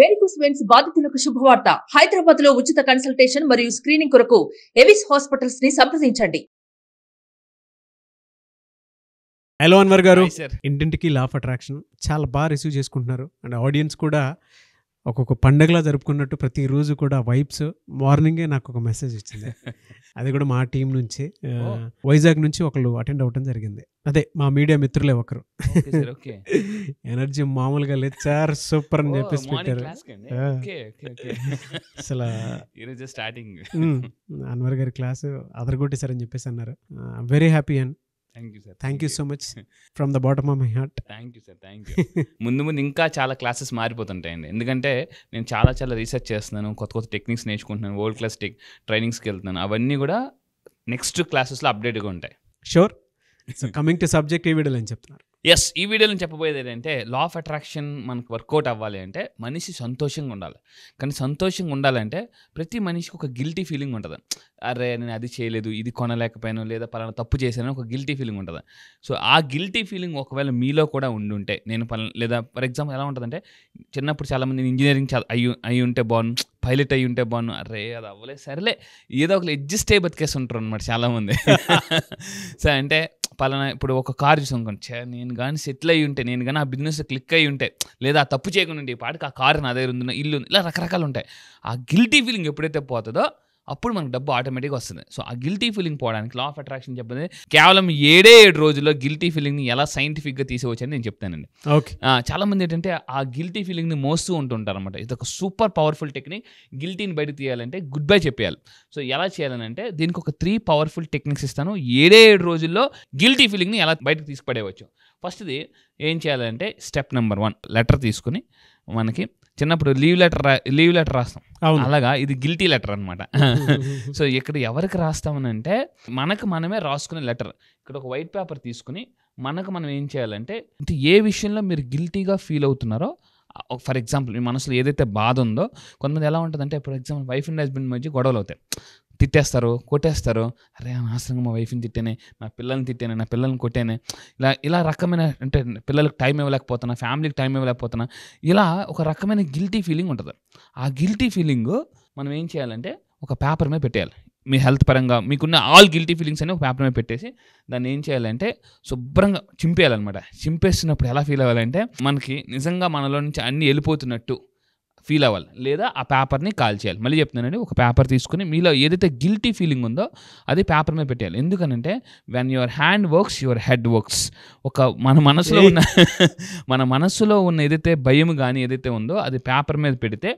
varicose veins బాధితులకు శుభవార్త హైదరాబాద్ లో ఉచిత కన్సల్టేషన్ మరియు స్క్రీనింగ్ కొరకు ఎవిస్ హాస్పిటల్స్ ని సంప్రదించండి హలో అన్వర్ గారు ఇంటింటికి లా ఆఫ్ అట్రాక్షన్ చాలా బాగా రిసీవ్ చేసుకుంటున్నారు అండ్ ఆడియన్స్ కూడా ఒక్కొక్క పండగలా జరుపుకున్నట్టు ప్రతిరోజు కూడా వైబ్స్ మార్నింగే నాకు ఒక మెసేజ్ ఇచ్చింది అది కూడా మా టీం నుంచి వైజాగ్ నుంచి ఒకళ్ళు అటెండ్ అవ్వటం జరిగింది అదే మా మీడియా మిత్రులే ఒకరు ఎనర్జీ మామూలుగా లేదు సార్ సూపర్ అని చెప్పేసి పెట్టారు అసలు స్టార్టింగ్ అన్వర్ గారి క్లాస్ అదరగొట్టేశారని చెప్పేసి అన్నారు very happy and thank you sir thank you so much from the bottom of my heart thank you sir thank you ముందు ముందు ఇంకా చాలా క్లాసెస్ మారిపోతుంటాయండి ఎందుకంటే నేను చాలా చాలా రీసెర్చ్ చేస్తున్నాను కొత్త కొత్త టెక్నిక్స్ నేర్చుకుంటున్నాను వరల్డ్ క్లాస్ టెక్ ట్రైనింగ్స్కి వెళ్తున్నాను అవన్నీ కూడా నెక్స్ట్ క్లాసెస్లో అప్డేట్గా ఉంటాయి sure so coming to subject ఏ వీడియోలు అని చెప్తున్నారు ఎస్ ఈ వీడియోలో చెప్పబోయేది ఏంటంటే లా ఆఫ్ అట్రాక్షన్ మనకు వర్కౌట్ అవ్వాలి అంటే మనిషి సంతోషంగా ఉండాలి కానీ సంతోషంగా ఉండాలంటే ప్రతి మనిషికి ఒక గిల్టీ ఫీలింగ్ ఉంటుంది అరే నేను అది చేయలేదు ఇది కొనలేకపోయాను లేదా పలానా తప్పు చేశాను ఒక గిల్టీ ఫీలింగ్ ఉంటుంది సో ఆ గిల్టీ ఫీలింగ్ ఒకవేళ మీలో కూడా ఉండుంటే నేను పలానా లేదా ఫర్ ఎగ్జాంపుల్ ఎలా ఉంటుందంటే చిన్నప్పుడు చాలామంది ఇంజనీరింగ్ అయ్యి అయి ఉంటే బాగుండు పైలట్ అయి ఉంటే బాగుండు అరే అది అవ్వలేదు సరేలే ఏదో ఒక అడ్జస్ట్ అయ్యి బతికేస్తుంటారు అనమాట చాలామంది సో అంటే పలానా ఇప్పుడు ఒక కార్ చూసాం నేను కానీ సెటిల్ అయ్యి ఉంటే నేను కానీ ఆ బిజినెస్ క్లిక్ అయ్యి ఉంటే లేదా ఆ తప్పు చేయకుండా ఉంటే ఈ పాటకి ఆ కారు నా దగ్గర ఉంది ఇల్లు ఇలా రకరకాలు ఉంటాయి ఆ గిల్టీ ఫీలింగ్ ఎప్పుడైతే పోతుందో అప్పుడు మనకు డబ్బు ఆటోమేటిక్గా వస్తుంది సో ఆ గిల్టీ ఫీలింగ్ పోవడానికి లా ఆఫ్ అట్రాక్షన్ చెప్పింది కేవలం ఏడే ఏడు రోజుల్లో గిల్టీ ఫీలింగ్ని ఎలా సైంటిఫిక్గా తీసేవచ్చని నేను చెప్తానండి ఓకే చాలామంది ఏంటంటే ఆ గిల్టీ ఫీలింగ్ని మోస్తూ ఉంటుంటారు అనమాట ఇది ఒక సూపర్ పవర్ఫుల్ టెక్నిక్ గిల్టీని బయట తీయాలంటే గుడ్ బై చెప్పేయాలి సో ఎలా అంటే దీనికి ఒక త్రీ పవర్ఫుల్ టెక్నిక్స్ ఇస్తాను ఏడే ఏడు రోజుల్లో గిల్టీ ఫీలింగ్ని ఎలా బయటకు తీసుకుపడేవచ్చు ఫస్ట్ది ఏం చేయాలంటే స్టెప్ నెంబర్ వన్ లెటర్ తీసుకుని మనకి చిన్నప్పుడు లీవ్ లెటర్ లీవ్ లెటర్ రాస్తాం అలాగా ఇది గిల్టీ లెటర్ అనమాట సో ఇక్కడ ఎవరికి రాస్తామనంటే మనకు మనమే రాసుకునే లెటర్ ఇక్కడ ఒక వైట్ పేపర్ తీసుకుని మనకు మనం ఏం చేయాలంటే అంటే ఏ విషయంలో మీరు గిల్టీగా ఫీల్ అవుతున్నారో ఫర్ ఎగ్జాంపుల్ మీ మనసులో ఏదైతే బాధ ఉందో కొంతమంది ఎలా ఉంటుందంటే for example wife and husband మధ్య గొడవలు అవుతాయి తిట్టేస్తారు కొట్టేస్తారు అరే అనవసరంగా మా వైఫ్ని తిట్టానే నా పిల్లల్ని తిట్టానే నా పిల్లల్ని కొట్టానే ఇలా ఇలా రకమైన అంటే పిల్లలకు టైం ఇవ్వలేకపోతున్నా ఫ్యామిలీకి టైం ఇవ్వలేకపోతున్నా ఇలా ఒక రకమైన గిల్టీ ఫీలింగ్ ఉంటుంది ఆ గిల్టీ ఫీలింగ్ మనం ఏం చేయాలంటే ఒక పేపర్ మీద పెట్టేయాలి మీ హెల్త్ పరంగా మీకున్న ఆల్ గిల్టీ ఫీలింగ్స్ అనే ఒక పేపర్ మీద పెట్టేసి దాన్ని ఏం చేయాలంటే శుభ్రంగా చింపేయాలన్నమాట చింపేసినప్పుడు ఎలా ఫీల్ అవ్వాలంటే మనకి నిజంగా మనలో నుంచి అన్నీ వెళ్ళిపోతున్నట్టు ఫీల్ అవ్వాలి లేదా ఆ పేపర్ని కాల్ చేయాలి మళ్ళీ చెప్తున్నానండి ఒక పేపర్ తీసుకుని మీలో ఏదైతే గిల్టీ ఫీలింగ్ ఉందో అది పేపర్ మీద పెట్టేయాలి ఎందుకనంటే when your hand works your head works ఒక మన మనసులో ఉన్న మన మనసులో ఉన్న ఏదైతే భయం కానీ ఏదైతే ఉందో అది పేపర్ మీద పెడితే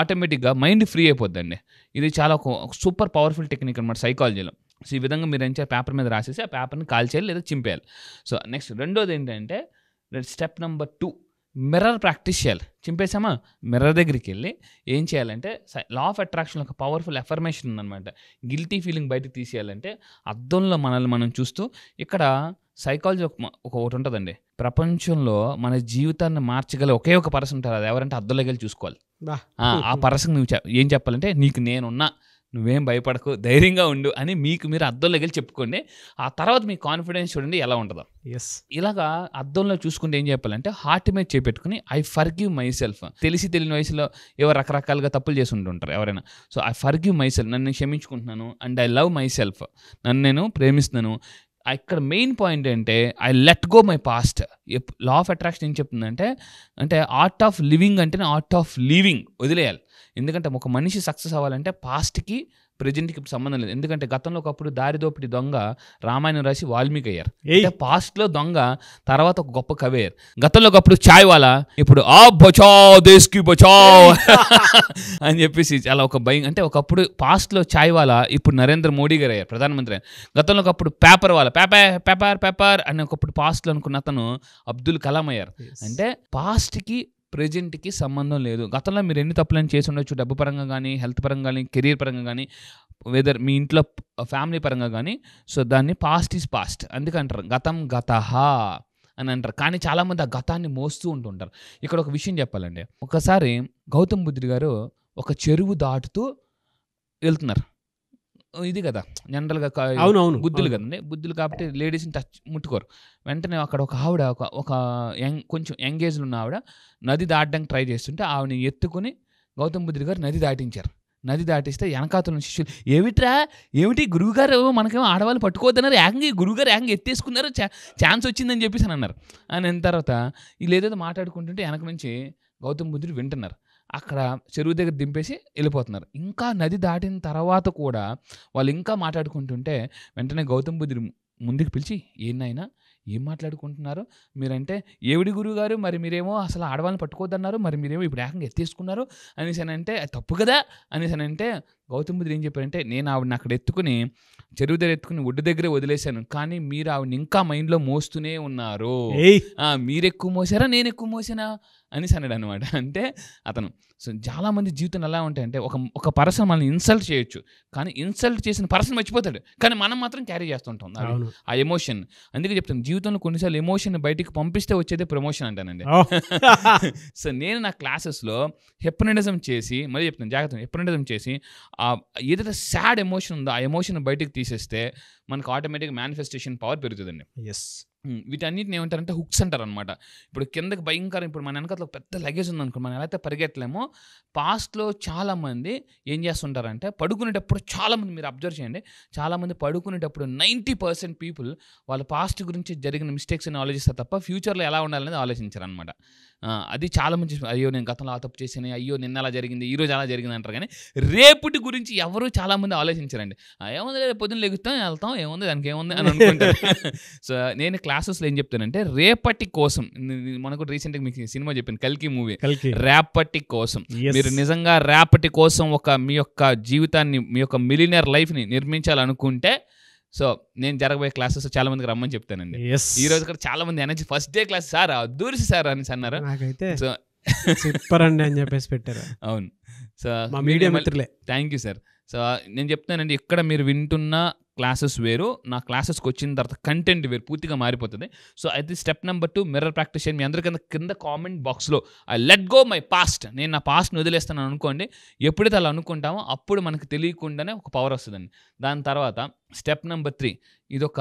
ఆటోమేటిక్గా మైండ్ ఫ్రీ అయిపోద్దండి ఇది చాలా ఒక సూపర్ పవర్ఫుల్ టెక్నిక్ అనమాట సైకాలజీలో సో ఈ విధంగా మీరు ఏం పేపర్ మీద రాసేసి ఆ పేపర్ని కాల్ చేయాలి లేదా చింపేయాలి సో నెక్స్ట్ రెండోది ఏంటంటే step number two mirror practice చేయాలి చింపేసామా మిర్రర్ దగ్గరికి వెళ్ళి ఏం చేయాలంటే లా ఆఫ్ అట్రాక్షన్ ఒక పవర్ఫుల్ ఎఫర్మేషన్ ఉందన్నమాట గిల్టీ ఫీలింగ్ బయటకు తీసేయాలంటే అద్దంలో మనల్ని మనం చూస్తూ ఇక్కడ సైకాలజీ ఒక ఒకటి ఉంటుందండి ప్రపంచంలో మన జీవితాన్ని మార్చగల ఒకే ఒక పర్సన్ ఉంటారు అది ఎవరంటే అద్దంలోకి వెళ్ళి చూసుకోవాలి ఆ పర్సన్ నువ్వు ఏం చెప్పాలంటే నీకు నేనున్నా నువ్వేం భయపడకు ధైర్యంగా ఉండు అని మీకు మీరు అద్దంలో వెళ్ళి చెప్పుకోండి ఆ తర్వాత మీ కాన్ఫిడెన్స్ చూడండి ఎలా ఉంటుందో ఎస్ ఇలాగా అద్దంలో చూసుకుంటే ఏం చెప్పాలంటే హార్ట్ మీద చేపెట్టుకుని ఐ ఫర్గివ్ మై సెల్ఫ్ తెలిసి తెలియని వయసులో ఎవరు రకరకాలుగా తప్పులు చేసి ఉంటుంటారు ఎవరైనా so I forgive myself నన్ను క్షమించుకుంటున్నాను and I love myself నన్ను నేను ప్రేమిస్తున్నాను ఇక్కడ మెయిన్ పాయింట్ అంటే I let go my past law of attraction ఏం చెప్తుందంటే అంటే ఆర్ట్ ఆఫ్ లివింగ్ అంటేనే ఆర్ట్ ఆఫ్ లివింగ్ వదిలేయాలి ఎందుకంటే ఒక మనిషి సక్సెస్ అవ్వాలంటే పాస్ట్కి ప్రజెంట్కి సంబంధం లేదు ఎందుకంటే గతంలో ఒకప్పుడు దారిదోపిడి దొంగ రామాయణం రాసి వాల్మీకి అయ్యారు అంటే పాస్ట్లో దొంగ తర్వాత ఒక గొప్ప కవి అయ్యారు గతంలో ఒకప్పుడు ఛాయ్ వాళ్ళ ఇప్పుడు ఆ బచా దేశ్కి బచా అని చెప్పేసి అలా ఒక భయం అంటే ఒకప్పుడు పాస్ట్లో ఛాయ్ వాళ్ళ ఇప్పుడు నరేంద్ర మోడీ గారు అయ్యారు ప్రధానమంత్రి గతంలో ఒకప్పుడు పేపర్ వాళ్ళ పేపర్ పేపర్ పేపర్ అని ఒకప్పుడు పాస్ట్లో అనుకున్న అతను అబ్దుల్ కలాం అయ్యారు అంటే పాస్ట్కి ప్రజెంట్కి సంబంధం లేదు గతంలో మీరు ఎన్ని తప్పులను చేసి ఉండొచ్చు డబ్బు పరంగా కానీ హెల్త్ పరంగా కానీ కెరీర్ పరంగా కానీ వెదర్ మీ ఇంట్లో ఫ్యామిలీ పరంగా కానీ సో దాన్ని పాస్ట్ ఈజ్ పాస్ట్ అందుకంటారు గతం గత అని అంటారు కానీ చాలామంది ఆ గతాన్ని మోస్తూ ఉంటుంటారు ఇక్కడ ఒక విషయం చెప్పాలండి ఒకసారి గౌతమ్ బుద్ధుడి గారు ఒక చెరువు దాటుతూ వెళ్తున్నారు ఇది కదా జనరల్గా అవునవును బుద్ధులు కదండి బుద్ధులు కాబట్టి లేడీస్ని టచ్ ముట్టుకోరు వెంటనే అక్కడ ఒక ఆవిడ ఒక ఒక యంగ్ కొంచెం యంగేజ్లో ఉన్న ఆవిడ నది దాటడానికి ట్రై చేస్తుంటే ఆవిడని ఎత్తుకుని గౌతమ్ బుద్ధుడి గారు నది దాటించారు నది దాటిస్తే వెనకాతల శిష్యులు ఏమిట్రా ఏమిటి గురువుగారు మనకేమో ఆడవాళ్ళు పట్టుకోవద్దన్నారు యాంగి గురువుగారు ఏకంగా ఎత్తేసుకున్నారు ఛాన్స్ వచ్చిందని చెప్పేసి అని అన్నారు అని తర్వాత వీళ్ళు ఏదైతే మాట్లాడుకుంటుంటే వెనక నుంచి గౌతమ్ బుద్ధుడు వింటున్నారు అక్కడ చెరువు దగ్గర దింపేసి వెళ్ళిపోతున్నారు ఇంకా నది దాటిన తర్వాత కూడా వాళ్ళు ఇంకా మాట్లాడుకుంటుంటే వెంటనే గౌతమ్ బుద్ధుడు ముందుకు పిలిచి ఏనాయనా ఏం మాట్లాడుకుంటున్నారు మీరంటే ఏవిడి గురువు గారు మరి మీరేమో అసలు ఆడవాళ్ళని పట్టుకోవద్దన్నారు మరి మీరేమో ఇప్పుడు ఏకంగా ఎత్తేసుకున్నారు అనేసి అని అంటే తప్పు కదా అనేసి అంటే గౌతమ్ బుద్ధుడు ఏం చెప్పారంటే నేను ఆవిడని అక్కడ ఎత్తుకుని చెరువు దగ్గర ఎత్తుకుని ఒడ్డు దగ్గరే వదిలేశాను కానీ మీరు ఆవిడని ఇంకా మైండ్లో మోస్తూనే ఉన్నారు మీరు ఎక్కువ మోసారా నేను ఎక్కువ మోసానా అనేసి అన్నాడు అనమాట అంటే అతను సో చాలామంది జీవితం ఎలా ఉంటాయంటే ఒక ఒక పర్సన్ మనల్ని ఇన్సల్ట్ చేయొచ్చు కానీ ఇన్సల్ట్ చేసిన పర్సన్ మర్చిపోతాడు కానీ మనం మాత్రం క్యారీ చేస్తుంటాం ఆ ఎమోషన్ అందుకే చెప్తాను జీవితంలో కొన్నిసార్లు ఎమోషన్ బయటికి పంపిస్తే వచ్చేదే ప్రమోషన్ అంటానండి సో నేను నా క్లాసెస్లో హెప్నటిజం చేసి మరి చెప్తాను జాగ్రత్త హెప్నటిజం చేసి ఆ ఏదైతే సాడ్ ఎమోషన్ ఉందో ఆ ఎమోషన్ బయటికి తీసేస్తే మనకు ఆటోమేటిక్ మేనిఫెస్టేషన్ పవర్ పెరుగుతుందండి ఎస్ వీటన్నిటిని ఏమంటారంటే హుక్స్ అంటారు అనమాట ఇప్పుడు కిందకి భయంకరం ఇప్పుడు మన వెనక పెద్ద లగేజ్ ఉందనుకో మనం ఎలా అయితే పరిగెత్తలేమో పాస్ట్లో చాలామంది ఏం చేస్తుంటారంటే పడుకునేటప్పుడు చాలామంది మీరు అబ్జర్వ్ చేయండి చాలామంది పడుకునేటప్పుడు నైంటీ పర్సెంట్ పీపుల్ వాళ్ళ పాస్ట్ గురించి జరిగిన మిస్టేక్స్ని ఆలోచిస్తారు తప్ప ఫ్యూచర్లో ఎలా ఉండాలనేది ఆలోచించారనమాట అది చాలా మంచి అయ్యో నేను గతంలో ఆ తప్పు చేశాను అయ్యో నిన్న అలా జరిగింది ఈరోజు అలా జరిగింది అంటారు కానీ రేపుటి గురించి ఎవరు చాలామంది ఆలోచించారండి ఏముంది పొద్దున్న లెగుతాం వెళ్తాం ఏముంది దానికి ఏముంది అని అనుకుంటారు సో నేను క్లాసెస్లో ఏం చెప్తానంటే రేపటి కోసం మనకు రీసెంట్గా మీకు సినిమా చెప్పాను కల్కి మూవీ రేపటి కోసం మీరు నిజంగా రేపటి కోసం ఒక మీ యొక్క జీవితాన్ని మీ యొక్క మిలినియర్ లైఫ్ని నిర్మించాలనుకుంటే సో నేను జరగబోయే క్లాసెస్ చాలా మందికి రమ్మని చెప్తానండి ఈ రోజు కూడా చాలా మంది energy first day class sir దూరిసి సార్ అని అన్నారు నాకైతే సో సూపర్ అండి అని చెప్పేసి పెట్టారు అవును సో మీడియా మిత్రులే థ్యాంక్ యూ సార్ సో నేను చెప్తానండి ఇక్కడ మీరు వింటున్న క్లాసెస్ వేరు నా క్లాసెస్కి వచ్చిన తర్వాత కంటెంట్ వేరు పూర్తిగా మారిపోతుంది సో అయితే step number two mirror practice చేయండి మీ అందరికన్నా కింద కామెంట్ బాక్స్లో I let go my past నేను నా పాస్ట్ని వదిలేస్తాను అనుకోండి ఎప్పుడైతే అలా అనుకుంటామో అప్పుడు మనకు తెలియకుండానే ఒక పవర్ వస్తుందండి దాని తర్వాత స్టెప్ నెంబర్ త్రీ ఇది ఒక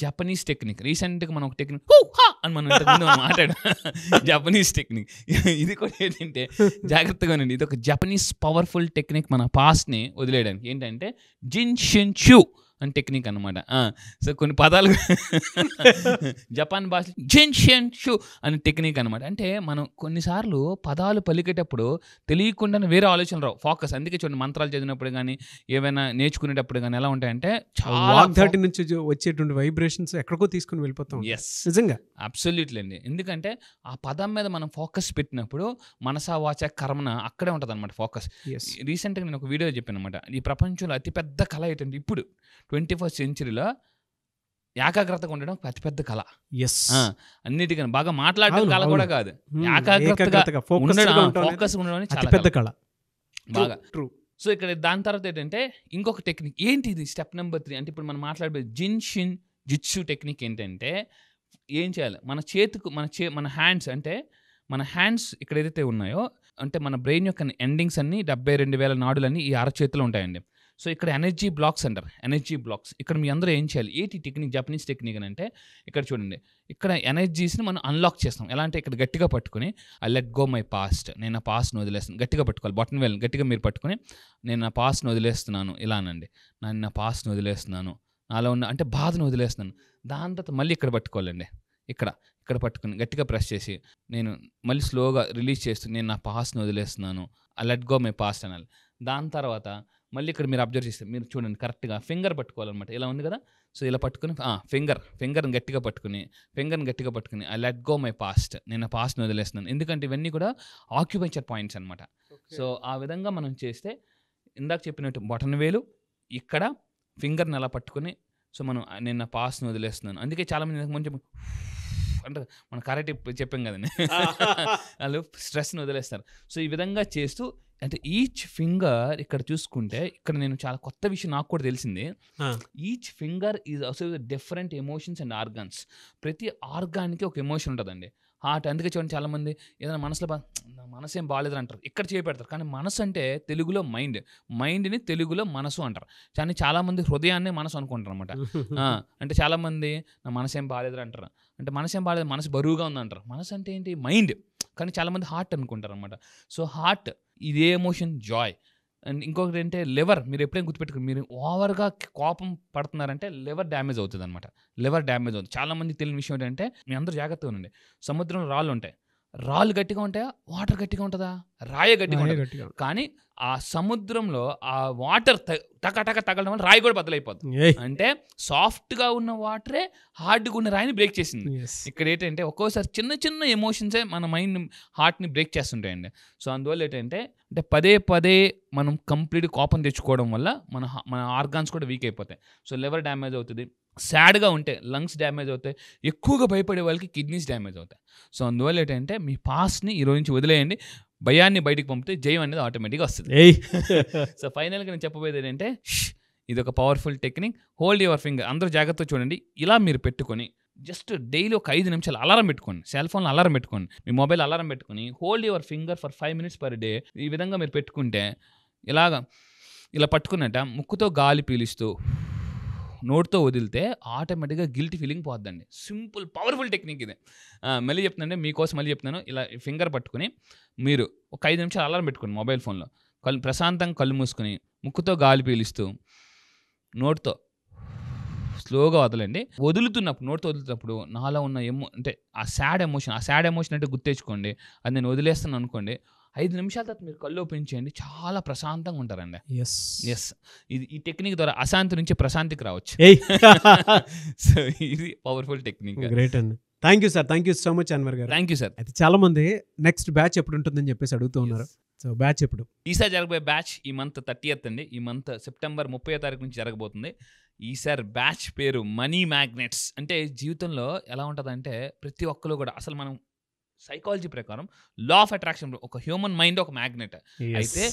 జపనీస్ టెక్నిక్ రీసెంట్గా మనం ఒక టెక్నిక్ అని మనం ఇంతకుముందు జపనీస్ టెక్నిక్ ఇది కూడా ఏంటంటే జాగ్రత్తగా ఇది ఒక జపనీస్ పవర్ఫుల్ టెక్నిక్ మన పాస్ట్ని వదిలేయడానికి ఏంటంటే జిన్ షిన్ షూ అని టెక్నిక్ అనమాట సో కొన్ని పదాలు జపాన్ భాష జెన్షన్ షూ అని టెక్నిక్ అనమాట అంటే మనం కొన్నిసార్లు పదాలు పలికేటప్పుడు తెలియకుండానే వేరే ఆలోచనలు రావు ఫోకస్ అందుకే చూడండి మంత్రాలు చదివినప్పుడు కానీ ఏమైనా నేర్చుకునేటప్పుడు కానీ ఎలా ఉంటాయంటే చాలా నుంచి వచ్చేటువంటి వైబ్రేషన్స్ ఎక్కడికో తీసుకుని వెళ్ళిపోతాం ఎస్ నిజంగా అబ్సల్యూట్లీ అండి ఎందుకంటే ఆ పదం మీద మనం ఫోకస్ పెట్టినప్పుడు మనసా వాచ కర్మన అక్కడే ఉంటుంది అనమాట ఫోకస్ రీసెంట్గా నేను ఒక వీడియో చెప్పాను అనమాట ఈ ప్రపంచంలో అతిపెద్ద కళ ఏంటంటే ఇప్పుడు ట్వంటీ ఫస్ట్ సెంచరీలో ఏకాగ్రతగా ఉండడం అతి పెద్ద కళ ఎస్ అన్నిటికన్నా బాగా మాట్లాడడం కళ కూడా కాదు ఏకాగ్రతగా ఫోకస్ ఉండడం చాలా పెద్ద కళ బాగా ట్రూ సో ఇక్కడ దాని తర్వాత ఏంటంటే ఇంకొక టెక్నిక్ ఏంటి ఇది స్టెప్ నెంబర్ త్రీ అంటే ఇప్పుడు మనం మాట్లాడే జిన్షిన్ జిట్సు టెక్నిక్ ఏంటంటే ఏం చేయాలి మన చేతికి మన చే మన హ్యాండ్స్ అంటే మన హ్యాండ్స్ ఇక్కడ ఏదైతే ఉన్నాయో అంటే మన బ్రెయిన్ యొక్క ఎండింగ్స్ అన్ని డెబ్బై రెండు వేల నాడులన్నీ ఈ అరచేతిలో ఉంటాయండి సో ఇక్కడ ఎనర్జీ బ్లాక్స్ అంటారు ఎనర్జీ బ్లాక్స్ ఇక్కడ మీ అందరూ ఏం చేయాలి ఏంటి టెక్నిక్ జపనీస్ టెక్నిక్ అని అంటే ఇక్కడ చూడండి ఇక్కడ ఎనర్జీస్ని మనం అన్లాక్ చేస్తాం ఎలా అంటే ఇక్కడ గట్టిగా పట్టుకుని I let go my past నేను నా పాస్ట్ని వదిలేస్తాను గట్టిగా పట్టుకోవాలి బటన్ వెళ్ళి గట్టిగా మీరు పట్టుకుని నేను నా పాస్ట్ని వదిలేస్తున్నాను ఇలానండి నేను నా పాస్ట్ని వదిలేస్తున్నాను నాలో ఉన్న అంటే బాధను వదిలేస్తున్నాను దాని తర్వాత మళ్ళీ ఇక్కడ పట్టుకోవాలండి ఇక్కడ ఇక్కడ పట్టుకుని గట్టిగా ప్రెస్ చేసి నేను మళ్ళీ స్లోగా రిలీజ్ చేస్తూ నేను నా పాస్ట్ని వదిలేస్తున్నాను I let go my past అనాలి దాని తర్వాత మళ్ళీ ఇక్కడ మీరు అబ్జర్వ్ చేస్తే మీరు చూడండి కరెక్ట్గా ఫింగర్ పట్టుకోవాలన్నమాట ఇలా ఉంది కదా సో ఇలా పట్టుకుని ఫింగర్ ఫింగర్ని గట్టిగా పట్టుకుని ఫింగర్ని గట్టిగా పట్టుకుని I let go my past నేను పాస్ట్ని వదిలేస్తున్నాను ఎందుకంటే ఇవన్నీ కూడా ఆక్యుపెంచర్ పాయింట్స్ అనమాట సో ఆ విధంగా మనం చేస్తే ఇందాక చెప్పినట్టు బటన్ వేలు ఇక్కడ ఫింగర్ని అలా పట్టుకుని సో మనం నేను నా వదిలేస్తున్నాను అందుకే చాలామంది మంచి అంటే మన కరెక్ట్ చెప్పాం కదండి వాళ్ళు స్ట్రెస్ని వదిలేస్తారు సో ఈ విధంగా చేస్తూ అంటే ఈచ్ ఫింగర్ ఇక్కడ చూసుకుంటే ఇక్కడ నేను చాలా కొత్త విషయం నాకు కూడా తెలిసింది each finger is also different emotions and organs ప్రతి ఆర్గాన్కి ఒక ఎమోషన్ ఉంటుందండి హార్ట్ అందుకే చూడండి చాలామంది ఏదైనా మనసులో మనసు ఏం బాగాలేదని అంటారు ఇక్కడ చేపెడతారు కానీ మనసు అంటే తెలుగులో మైండ్ మైండ్ని తెలుగులో మనసు అంటారు కానీ చాలామంది హృదయాన్ని మనసు అనుకుంటారు అనమాట అంటే చాలామంది నా మనసు ఏం బాగాలేదని అంటారు అంటే మనసు ఏం బాగాలేదు మనసు బరువుగా ఉందంటారు మనసు అంటే ఏంటి మైండ్ కానీ చాలామంది హార్ట్ అనుకుంటారు అనమాట సో హార్ట్ ఇదే ఎమోషన్ జాయ్ అండ్ ఇంకొకటి ఏంటంటే లివర్ మీరు ఎప్పుడైనా గుర్తుపెట్టుకుని మీరు ఓవర్గా కోపం పడుతున్నారంటే లివర్ డ్యామేజ్ అవుతుంది అనమాట లివర్ డ్యామేజ్ అవుతుంది చాలామంది తెలియని విషయం ఏంటంటే మీ అందరూ జాగ్రత్తగా ఉండండి సముద్రంలో రాళ్ళు ఉంటాయి రాళ్ళు గట్టిగా ఉంటాయా వాటర్ గట్టిగా ఉంటుందా రాయ గట్టిగా కానీ ఆ సముద్రంలో ఆ వాటర్ టక టక తగలడం వల్ల రాయి కూడా బద్దలైపోతుంది అంటే సాఫ్ట్గా ఉన్న వాటరే హార్డ్గా ఉన్న రాయిని బ్రేక్ చేసింది ఇక్కడ ఏంటంటే ఒక్కోసారి చిన్న చిన్న ఎమోషన్సే మన మైండ్ హార్ట్ని బ్రేక్ చేస్తుంటాయండి సో అందువల్ల ఏంటంటే అంటే పదే పదే మనం కంప్లీట్ కోపం తెచ్చుకోవడం వల్ల మన మన ఆర్గాన్స్ కూడా వీక్ అయిపోతాయి సో లివర్ డ్యామేజ్ అవుతుంది సాడ్గా ఉంటే లంగ్స్ డ్యామేజ్ అవుతాయి ఎక్కువగా భయపడే వాళ్ళకి కిడ్నీస్ డ్యామేజ్ అవుతాయి సో అందువల్ల ఏంటంటే మీ పాస్ట్ని ఈరోజు నుంచి వదిలేయండి భయాన్ని బయటికి పంపితే జయం అనేది ఆటోమేటిక్గా వస్తుంది సో ఫైనల్గా నేను చెప్పబోయేది ఏంటంటే ఇది ఒక powerful technique hold your finger అందరూ జాగ్రత్త చూడండి ఇలా మీరు పెట్టుకొని జస్ట్ డైలీ ఒక ఐదు నిమిషాలు అలారం పెట్టుకోండి సెల్ ఫోన్లో అలారం పెట్టుకోండి మీ మొబైల్ అలారం పెట్టుకొని hold your finger for five minutes per day ఈ విధంగా మీరు పెట్టుకుంటే ఇలాగ ఇలా పట్టుకున్నట్ట ముక్కుతో గాలి పీలుస్తూ నోట్తో వదిలితే ఆటోమేటిక్గా గిల్టీ ఫీలింగ్ పోద్దండి సింపుల్ పవర్ఫుల్ టెక్నిక్ ఇది మళ్ళీ చెప్తున్నాను మీకోసం మళ్ళీ చెప్తున్నాను ఇలా ఫింగర్ పట్టుకుని మీరు ఒక ఐదు నిమిషాలు అలారం పెట్టుకోండి మొబైల్ ఫోన్లో కళ్ళు ప్రశాంతంగా కళ్ళు మూసుకుని ముక్కుతో గాలి పీలుస్తూ నోట్తో స్లోగా వదలండి వదులుతున్నప్పుడు నోట్తో వదులుతున్నప్పుడు నాలో ఉన్న ఎమో అంటే ఆ శాడ్ ఎమోషన్ ఆ శాడ్ ఎమోషన్ అంటే గుర్తెచ్చుకోండి అది నేను వదిలేస్తాను అనుకోండి ఐదు నిమిషాల తర్వాత మీరు కళ్ళు ఓపెన్ చేయండి చాలా ప్రశాంతంగా ఉంటారండి ఎస్ ఎస్ ఇది ఈ టెక్నిక్ ద్వారా అశాంతి నుంచి ప్రశాంతికి రావచ్చు సో ఇది పవర్ఫుల్ టెక్నిక్ గ్రేట్ అండి thank you sir thank you so much Anwar గారు థ్యాంక్ యూ సార్ అయితే చాలా మంది నెక్స్ట్ బ్యాచ్ ఎప్పుడు ఉంటుందని చెప్పేసి అడుగుతూ ఉన్నారు సో బ్యాచ్ ఎప్పుడు ఈసారి జరగబోయే బ్యాచ్ ఈ మంత్ థర్టీయత్ అండి ఈ మంత్ సెప్టెంబర్ ముప్పై తారీఖు నుంచి జరగబోతుంది ఈసారి బ్యాచ్ పేరు మనీ మ్యాగ్నెట్స్ అంటే జీవితంలో ఎలా ఉంటుంది అంటే ప్రతి ఒక్కరు కూడా అసలు మనం సైకాలజీ ప్రకారం లా ఆఫ్ అట్రాక్షన్ ఒక హ్యూమన్ మైండ్ ఒక మ్యాగ్నెట్ అయితే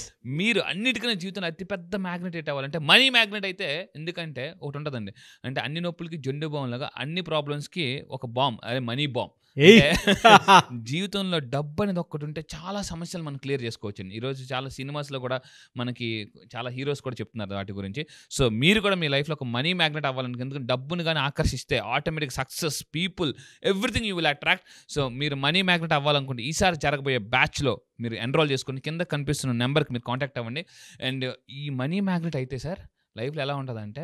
మీరు అన్నిటికన్నా జీవితంలో అతిపెద్ద మ్యాగ్నెట్ ఎట్ అవ్వాలంటే మనీ మ్యాగ్నెట్ అయితే ఎందుకంటే ఒకటి ఉంటుందండి అంటే అన్ని నొప్పులకి జొండు బాంబు లాగా అన్ని ప్రాబ్లమ్స్కి ఒక బాంబ్ అదే మనీ బాంబ్ జీవితంలో డబ్బు అనేది ఒక్కటి ఉంటే చాలా సమస్యలు మనం క్లియర్ చేసుకోవచ్చు ఈరోజు చాలా సినిమాస్లో కూడా మనకి చాలా హీరోస్ కూడా చెప్తున్నారు వాటి గురించి సో మీరు కూడా మీ లైఫ్లో ఒక మనీ మ్యాగ్నెట్ అవ్వాలని ఎందుకంటే డబ్బును కానీ ఆకర్షిస్తే automatic success people everything you will attract so మీరు మనీ మ్యాగ్నెట్ మ్యాగ్నెట్ అవ్వాలనుకుంటే ఈసారి జరగబోయే బ్యాచ్లో మీరు ఎన్రోల్ చేసుకుని కింద కనిపిస్తున్న నెంబర్కి మీరు కాంటాక్ట్ అవ్వండి అండ్ ఈ మనీ మ్యాగ్నెట్ అయితే సార్ లైఫ్లో ఎలా ఉంటుందంటే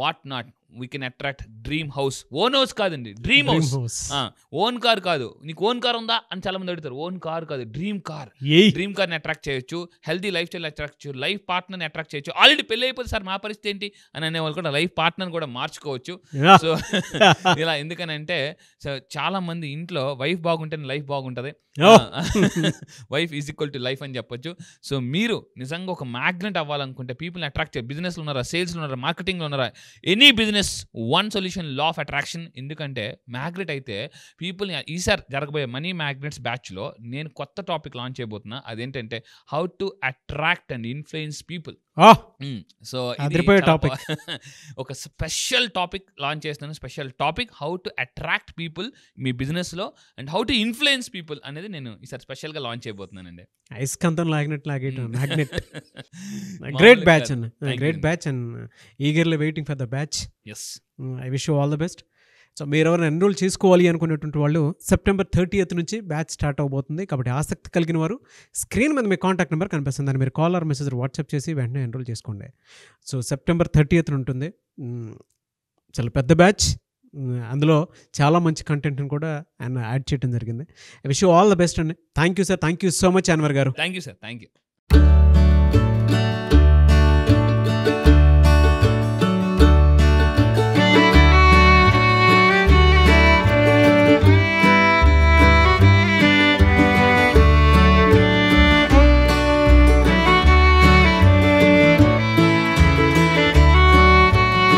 what not we can attract dream house own house కాదండి డ్రీమ్ హౌస్ ఓన్ కార్ కాదు నీకు ఓన్ కార్ ఉందా అని చాలా మంది అడుగుతారు ఓన్ కార్ కాదు డ్రీమ్ కార్ డ్రీమ్ కార్ని అట్రాక్ట్ చేయొచ్చు హెల్దీ లైఫ్ స్టైల్ అట్రాక్ట్ చేయొచ్చు లైఫ్ పార్ట్నర్ని అట్రాక్ట్ చేయొచ్చు ఆల్రెడీ పెళ్ళి అయిపోతే సార్ మా పరిస్థితి ఏంటి అని వాళ్ళు కూడా లైఫ్ పార్ట్నర్ కూడా మార్చుకోవచ్చు సో ఇలా ఎందుకనంటే సో చాలా మంది ఇంట్లో వైఫ్ బాగుంటేనే లైఫ్ బాగుంటుంది wife is equal to life అని చెప్పొచ్చు సో మీరు నిజంగా ఒక మ్యాగ్నెట్ అవ్వాలనుకుంటే పీపుల్ని అట్రాక్ట్ చేయ బిజినెస్లో ఉన్నారా సేల్స్లో ఉన్నారా మార్కెటింగ్లో ఉన్నారా any business yes one solution law of attraction ఎందుకంటే మ్యాగ్నెట్ అయితే పీపుల్ ఈసారి జరగబోయే మనీ మ్యాగ్నెట్స్ బ్యాచ్లో నేను కొత్త టాపిక్ లాంచ్ చేయబోతున్నా అదేంటంటే how to attract and influence people so topic ఒక స్పెషల్ టాపిక్ లాంచ్ చేస్తున్నాను special topic how to attract people మీ బిజినెస్ లో and how to influence people అనేది నేను ఈసారి స్పెషల్గా లాంచ్ అండి ఐస్కాంతం లాగినట్టు లాగేటం magnet great batch and great batch and eagerly waiting for the batch yes I wish you all the best so మీరు ఎవరైనా ఎన్రోల్ చేసుకోవాలి అనుకునేటువంటి వాళ్ళు సెప్టెంబర్ థర్టీ నుంచి బ్యాచ్ స్టార్ట్ అవబోతుంది కాబట్టి ఆసక్తి కలిగిన వారు స్క్రీన్ మీద మీ కాంటాక్ట్ నెంబర్ కనిపిస్తుంది దాన్ని మీరు కాల్ ఆర్ మెసేజ్ వాట్సాప్ చేసి వెంటనే ఎన్రోల్ చేసుకోండి సో సెప్టెంబర్ ఎయిత్ ఉంటుంది చాలా పెద్ద బ్యాచ్ అందులో చాలా మంచి కంటెంట్ని కూడా ఆయన యాడ్ చేయడం జరిగింది విష్ ఆల్ ద బెస్ట్ అండి thank you sir thank you so much Anwar గారు thank you sir thank you